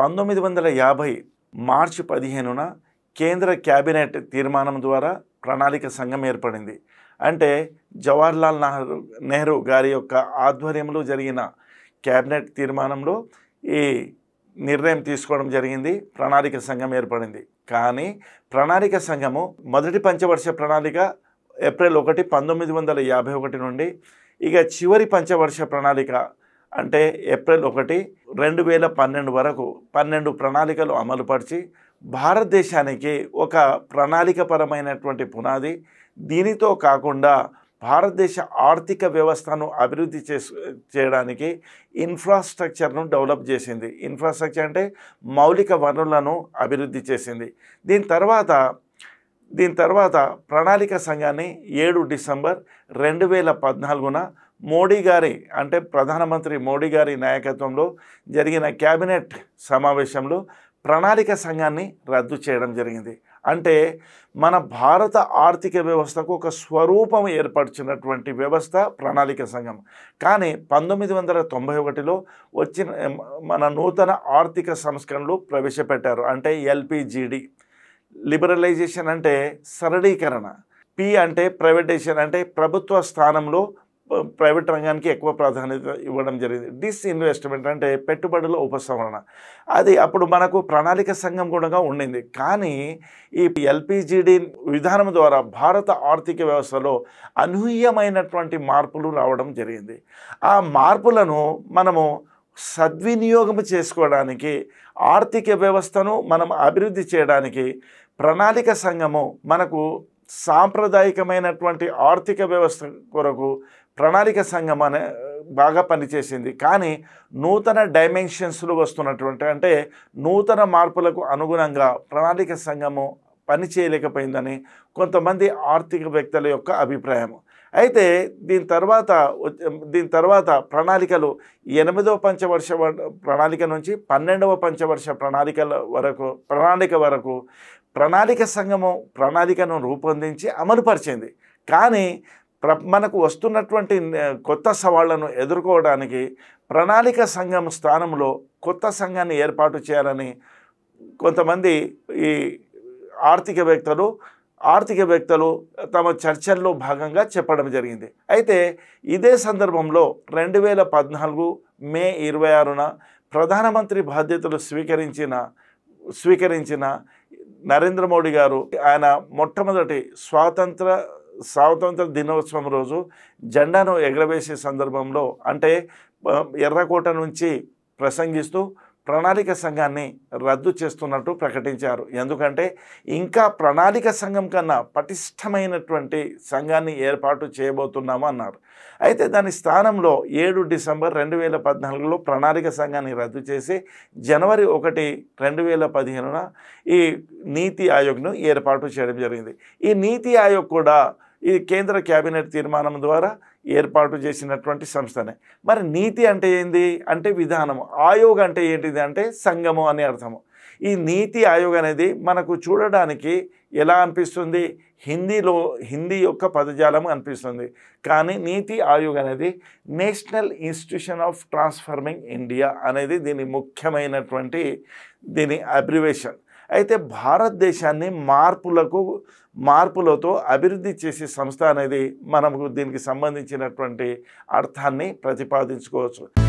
పంతొమ్మిది వందల యాభై మార్చి పదిహేనున కేంద్ర క్యాబినెట్ తీర్మానం ద్వారా ప్రణాళిక సంఘం ఏర్పడింది అంటే జవహర్లాల్ నెహ్రూ నెహ్రూ గారి యొక్క ఆధ్వర్యంలో జరిగిన క్యాబినెట్ తీర్మానంలో ఈ నిర్ణయం తీసుకోవడం జరిగింది ప్రణాళిక సంఘం ఏర్పడింది కానీ ప్రణాళిక సంఘము మొదటి పంచవర్ష ప్రణాళిక ఏప్రిల్ ఒకటి పంతొమ్మిది వందల యాభై ఒకటి నుండి ఇక చివరి పంచవర్ష ప్రణాళిక అంటే ఏప్రిల్ ఒకటి రెండు వేల పన్నెండు వరకు పన్నెండు ప్రణాళికలు అమలుపరిచి భారతదేశానికి ఒక ప్రణాళికపరమైనటువంటి పునాది దీనితో కాకుండా భారతదేశ ఆర్థిక వ్యవస్థను అభివృద్ధి చేసు చేయడానికి ఇన్ఫ్రాస్ట్రక్చర్ను డెవలప్ చేసింది ఇన్ఫ్రాస్ట్రక్చర్ అంటే మౌలిక వనరులను అభివృద్ధి చేసింది దీని తర్వాత దీని తర్వాత ప్రణాళిక సంఘాన్ని ఏడు డిసెంబర్ రెండు వేల పద్నాలుగున మోడీ గారి అంటే ప్రధానమంత్రి మోడీ గారి నాయకత్వంలో జరిగిన క్యాబినెట్ సమావేశంలో ప్రణాళిక సంఘాన్ని రద్దు చేయడం జరిగింది అంటే మన భారత ఆర్థిక వ్యవస్థకు ఒక స్వరూపం ఏర్పరిచినటువంటి వ్యవస్థ ప్రణాళిక సంఘం కానీ పంతొమ్మిది వందల తొంభై ఒకటిలో వచ్చిన మన నూతన ఆర్థిక సంస్కరణలు ప్రవేశపెట్టారు అంటే ఎల్పిజిడి లిబరలైజేషన్ అంటే సరళీకరణ పి అంటే ప్రైవేటైజేషన్ అంటే ప్రభుత్వ స్థానంలో ప్రైవేట్ రంగానికి ఎక్కువ ప్రాధాన్యత ఇవ్వడం జరిగింది డిస్ఇన్వెస్ట్మెంట్ అంటే పెట్టుబడుల ఉపసంహరణ అది అప్పుడు మనకు ప్రణాళిక సంఘం కూడా ఉండింది కానీ ఈ ఎల్పిజిడి విధానం ద్వారా భారత ఆర్థిక వ్యవస్థలో అనూహ్యమైనటువంటి మార్పులు రావడం జరిగింది ఆ మార్పులను మనము సద్వినియోగం చేసుకోవడానికి ఆర్థిక వ్యవస్థను మనం అభివృద్ధి చేయడానికి ప్రణాళిక సంఘము మనకు సాంప్రదాయకమైనటువంటి ఆర్థిక వ్యవస్థ కొరకు ప్రణాళిక సంఘం అనే బాగా పనిచేసింది కానీ నూతన డైమెన్షన్స్లు వస్తున్నటువంటి అంటే నూతన మార్పులకు అనుగుణంగా ప్రణాళిక సంఘము పనిచేయలేకపోయిందని కొంతమంది ఆర్థిక వ్యక్తుల యొక్క అభిప్రాయము అయితే దీని తర్వాత దీని తర్వాత ప్రణాళికలు ఎనిమిదవ పంచవర్ష ప్రణాళిక నుంచి పన్నెండవ పంచవర్ష ప్రణాళికల వరకు ప్రణాళిక వరకు ప్రణాళిక సంఘము ప్రణాళికను రూపొందించి అమలుపరిచింది కానీ ప్ర మనకు వస్తున్నటువంటి కొత్త సవాళ్లను ఎదుర్కోవడానికి ప్రణాళిక సంఘం స్థానంలో కొత్త సంఘాన్ని ఏర్పాటు చేయాలని కొంతమంది ఈ ఆర్థికవేత్తలు ఆర్థికవేత్తలు తమ చర్చల్లో భాగంగా చెప్పడం జరిగింది అయితే ఇదే సందర్భంలో రెండు వేల పద్నాలుగు మే ఇరవై ఆరున ప్రధానమంత్రి బాధ్యతలు స్వీకరించిన స్వీకరించిన నరేంద్ర మోడీ గారు ఆయన మొట్టమొదటి స్వాతంత్ర స్వాతంత్ర దినోత్సవం రోజు జెండాను ఎగరవేసే సందర్భంలో అంటే ఎర్రకోట నుంచి ప్రసంగిస్తూ ప్రణాళిక సంఘాన్ని రద్దు చేస్తున్నట్టు ప్రకటించారు ఎందుకంటే ఇంకా ప్రణాళిక సంఘం కన్నా పటిష్టమైనటువంటి సంఘాన్ని ఏర్పాటు చేయబోతున్నాము అన్నారు అయితే దాని స్థానంలో ఏడు డిసెంబర్ రెండు వేల పద్నాలుగులో ప్రణాళిక సంఘాన్ని రద్దు చేసి జనవరి ఒకటి రెండు వేల పదిహేనున ఈ నీతి ఆయోగ్ను ఏర్పాటు చేయడం జరిగింది ఈ నీతి ఆయోగ్ కూడా ఇది కేంద్ర కేబినెట్ తీర్మానం ద్వారా ఏర్పాటు చేసినటువంటి సంస్థనే మరి నీతి అంటే ఏంది అంటే విధానము ఆయోగ్ అంటే ఏంటిది అంటే సంఘము అనే అర్థము ఈ నీతి ఆయోగ్ అనేది మనకు చూడడానికి ఎలా అనిపిస్తుంది హిందీలో హిందీ యొక్క పదజాలం అనిపిస్తుంది కానీ నీతి ఆయోగ్ అనేది national institution of transforming India అనేది దీని ముఖ్యమైనటువంటి దీని అబ్రివేషన్ అయితే భారతదేశాన్ని మార్పులకు మార్పులతో అభివృద్ధి చేసే సంస్థ అనేది మనకు దీనికి సంబంధించినటువంటి అర్థాన్ని ప్రతిపాదించుకోవచ్చు